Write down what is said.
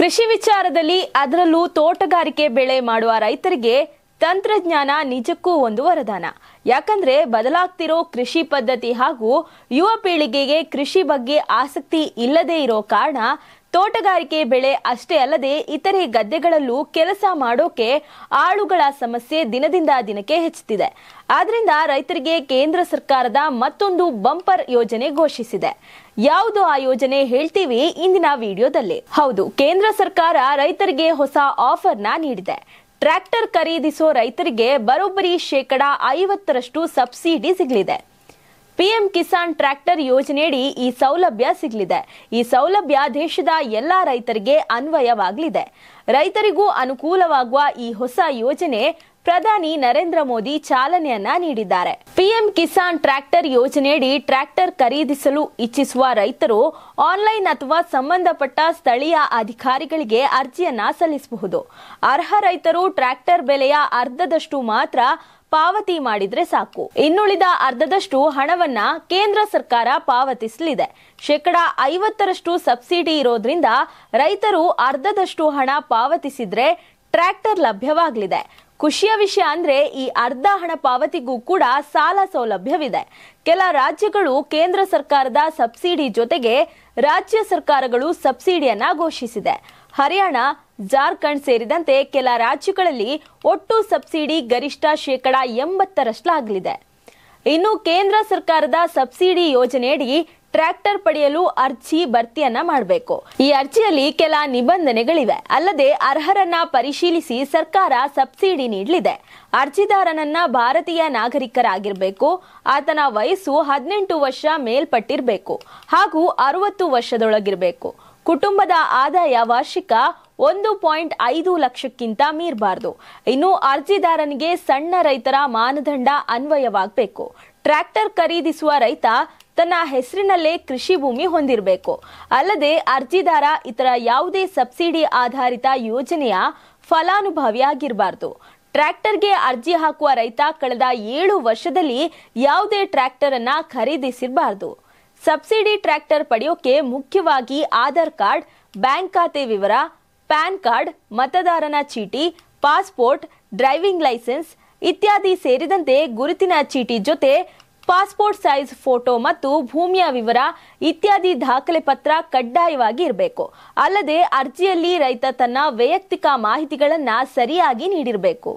ಕೃಷಿ ವಿಚಾರದಲ್ಲಿ ಅದರಲ್ಲೂ ತೋಟಗಾರಿಕೆ ಬೆಳೆ ಮಾಡುವ ರೈತರಿಗೆ ತಂತ್ರಜ್ಞಾನ ನಿಜಕ್ಕೂ ಒಂದು ವರದಾನ ಯಾಕಂದ್ರೆ ಬದಲಾಗ್ತಿರೋ ಕೃಷಿ ಪದ್ಧತಿ ಹಾಗೂ ಯುವ ಪೀಳಿಗೆಗೆ ಕೃಷಿ ಬಗ್ಗೆ ಆಸಕ್ತಿ ಇಲ್ಲದೇ ಇರೋ ಕಾರಣ ತೋಟಗಾರಿಕೆ ಬೆಳೆ ಅಷ್ಟೇ ಅಲ್ಲದೆ ಇತರೆ ಗದ್ದೆಗಳಲ್ಲೂ ಕೆಲಸ ಮಾಡೋಕೆ ಆಳುಗಳ ಸಮಸ್ಯೆ ದಿನದಿಂದ ದಿನಕ್ಕೆ ಹೆಚ್ಚುತ್ತಿದೆ ಆದ್ರಿಂದ ರೈತರಿಗೆ ಕೇಂದ್ರ ಸರ್ಕಾರದ ಮತ್ತೊಂದು ಬಂಪರ್ ಯೋಜನೆ ಘೋಷಿಸಿದೆ ಯಾವುದು ಆ ಯೋಜನೆ ಹೇಳ್ತೀವಿ ಇಂದಿನ ವಿಡಿಯೋದಲ್ಲಿ ಹೌದು ಕೇಂದ್ರ ಸರ್ಕಾರ ರೈತರಿಗೆ ಹೊಸ ಆಫರ್ನ ನೀಡಿದೆ ಟ್ರ್ಯಾಕ್ಟರ್ ಖರೀದಿಸೋ ರೈತರಿಗೆ ಬರೋಬ್ಬರಿ ಶೇಕಡಾ ಐವತ್ತರಷ್ಟು ಸಬ್ಸಿಡಿ ಸಿಗಲಿದೆ ಪಿಎಂ ಕಿಸಾನ್ ಟ್ರ್ಯಾಕ್ಟರ್ ಯೋಜನೆಯಡಿ ಈ ಸೌಲಭ್ಯ ಸಿಗಲಿದೆ ಈ ಸೌಲಭ್ಯ ದೇಶದ ಎಲ್ಲಾ ರೈತರಿಗೆ ಅನ್ವಯವಾಗಲಿದೆ ರೈತರಿಗೂ ಅನುಕೂಲವಾಗುವ ಈ ಹೊಸ ಯೋಜನೆ ಪ್ರಧಾನಿ ನರೇಂದ್ರ ಮೋದಿ ಚಾಲನೆಯನ್ನ ನೀಡಿದ್ದಾರೆ ಪಿಎಂ ಕಿಸಾನ್ ಟ್ರ್ಯಾಕ್ಟರ್ ಯೋಜನೆಯಡಿ ಟ್ರ್ಯಾಕ್ಟರ್ ಖರೀದಿಸಲು ಇಚ್ಛಿಸುವ ರೈತರು ಆನ್ಲೈನ್ ಅಥವಾ ಸಂಬಂಧಪಟ್ಟ ಸ್ಥಳೀಯ ಅಧಿಕಾರಿಗಳಿಗೆ ಅರ್ಜಿಯನ್ನ ಸಲ್ಲಿಸಬಹುದು ಅರ್ಹ ರೈತರು ಟ್ರ್ಯಾಕ್ಟರ್ ಬೆಲೆಯ ಅರ್ಧದಷ್ಟು ಮಾತ್ರ ಪಾವತಿ ಮಾಡಿದ್ರೆ ಸಾಕು ಇನ್ನುಳಿದ ಅರ್ಧದಷ್ಟು ಹಣವನ್ನ ಕೇಂದ್ರ ಸರ್ಕಾರ ಪಾವತಿಸಲಿದೆ ಶೇಕಡ ಐವತ್ತರಷ್ಟು ಸಬ್ಸಿಡಿ ಇರೋದ್ರಿಂದ ರೈತರು ಅರ್ಧದಷ್ಟು ಹಣ ಪಾವತಿಸಿದ್ರೆ ಟ್ರ್ಯಾಕ್ಟರ್ ಲಭ್ಯವಾಗಲಿದೆ ಖುಷಿಯ ವಿಷಯ ಅಂದ್ರೆ ಈ ಅರ್ಧ ಹಣ ಪಾವತಿಗೂ ಕೂಡ ಸಾಲ ಸೌಲಭ್ಯವಿದೆ ಕೆಲ ರಾಜ್ಯಗಳು ಕೇಂದ್ರ ಸರ್ಕಾರದ ಸಬ್ಸಿಡಿ ಜೊತೆಗೆ ರಾಜ್ಯ ಸರ್ಕಾರಗಳು ಸಬ್ಸಿಡಿಯನ್ನ ಘೋಷಿಸಿದೆ ಹರಿಯಾಣ ಜಾರ್ಖಂಡ್ ಸೇರಿದಂತೆ ಕೆಲ ರಾಜ್ಯಗಳಲ್ಲಿ ಒಟ್ಟು ಸಬ್ಸಿಡಿ ಗರಿಷ್ಠ ಶೇಕಡ ಎಂಬತ್ತರಷ್ಟಾಗಲಿದೆ ಇನ್ನು ಕೇಂದ್ರ ಸರ್ಕಾರದ ಸಬ್ಸಿಡಿ ಯೋಜನೆಯಡಿ ಟ್ರ್ಯಾಕ್ಟರ್ ಪಡೆಯಲು ಅರ್ಜಿ ಭರ್ತಿಯನ್ನ ಮಾಡಬೇಕು ಈ ಅರ್ಜಿಯಲ್ಲಿ ಕೆಲ ನಿಬಂಧನೆಗಳಿವೆ ಅಲ್ಲದೆ ಅರ್ಹರನ್ನ ಪರಿಶೀಲಿಸಿ ಸರ್ಕಾರ ಸಬ್ಸಿಡಿ ನೀಡಲಿದೆ ಅರ್ಜಿದಾರನನ್ನ ಭಾರತೀಯ ನಾಗರಿಕರಾಗಿರಬೇಕು ಆತನ ವಯಸ್ಸು ಹದಿನೆಂಟು ವರ್ಷ ಮೇಲ್ಪಟ್ಟಿರಬೇಕು ಹಾಗೂ ಅರವತ್ತು ವರ್ಷದೊಳಗಿರಬೇಕು ಕುಟುಂಬದ ಆದಾಯ ವಾರ್ಷಿಕ ಒಂದು ಪಾಯಿಂಟ್ ಐದು ಲಕ್ಷಕ್ಕಿಂತ ಮೀರಬಾರದು ಇನ್ನು ಅರ್ಜಿದಾರನಿಗೆ ಸಣ್ಣ ರೈತರ ಮಾನದಂಡ ಅನ್ವಯವಾಗಬೇಕು ಟ್ರ್ಯಾಕ್ಟರ್ ಖರೀದಿಸುವ ರೈತ ತನ್ನ ಹೆಸರಿನಲ್ಲೇ ಕೃಷಿ ಭೂಮಿ ಹೊಂದಿರಬೇಕು ಅಲ್ಲದೆ ಅರ್ಜಿದಾರ ಇತರ ಯಾವುದೇ ಸಬ್ಸಿಡಿ ಆಧಾರಿತ ಯೋಜನೆಯ ಫಲಾನುಭವಿಯಾಗಿರಬಾರದು ಟ್ರ್ಯಾಕ್ಟರ್ಗೆ ಅರ್ಜಿ ಹಾಕುವ ರೈತ ಕಳೆದ ಏಳು ವರ್ಷದಲ್ಲಿ ಯಾವುದೇ ಟ್ರ್ಯಾಕ್ಟರ್ ಅನ್ನ ಖರೀದಿಸಿರಬಾರದು ಸಬ್ಸಿಡಿ ಟ್ರ್ಯಾಕ್ಟರ್ ಪಡೆಯೋಕೆ ಮುಖ್ಯವಾಗಿ ಆಧಾರ್ ಕಾರ್ಡ್ ಬ್ಯಾಂಕ್ ಖಾತೆ ವಿವರ ಪ್ಯಾನ್ ಕಾರ್ಡ್ ಮತದಾರನ ಚೀಟಿ ಪಾಸ್ಪೋರ್ಟ್ ಡ್ರೈವಿಂಗ್ ಲೈಸೆನ್ಸ್ ಇತ್ಯಾದಿ ಸೇರಿದಂತೆ ಗುರುತಿನ ಚೀಟಿ ಜೊತೆ ಪಾಸ್ಪೋರ್ಟ್ ಸೈಜ್ ಫೋಟೋ ಮತ್ತು ಭೂಮಿಯ ವಿವರ ಇತ್ಯಾದಿ ದಾಖಲೆ ಪತ್ರ ಕಡ್ಡಾಯವಾಗಿ ಇರಬೇಕು ಅಲ್ಲದೆ ಅರ್ಜಿಯಲ್ಲಿ ರೈತ ತನ್ನ ವೈಯಕ್ತಿಕ ಮಾಹಿತಿಗಳನ್ನು ಸರಿಯಾಗಿ ನೀಡಿರಬೇಕು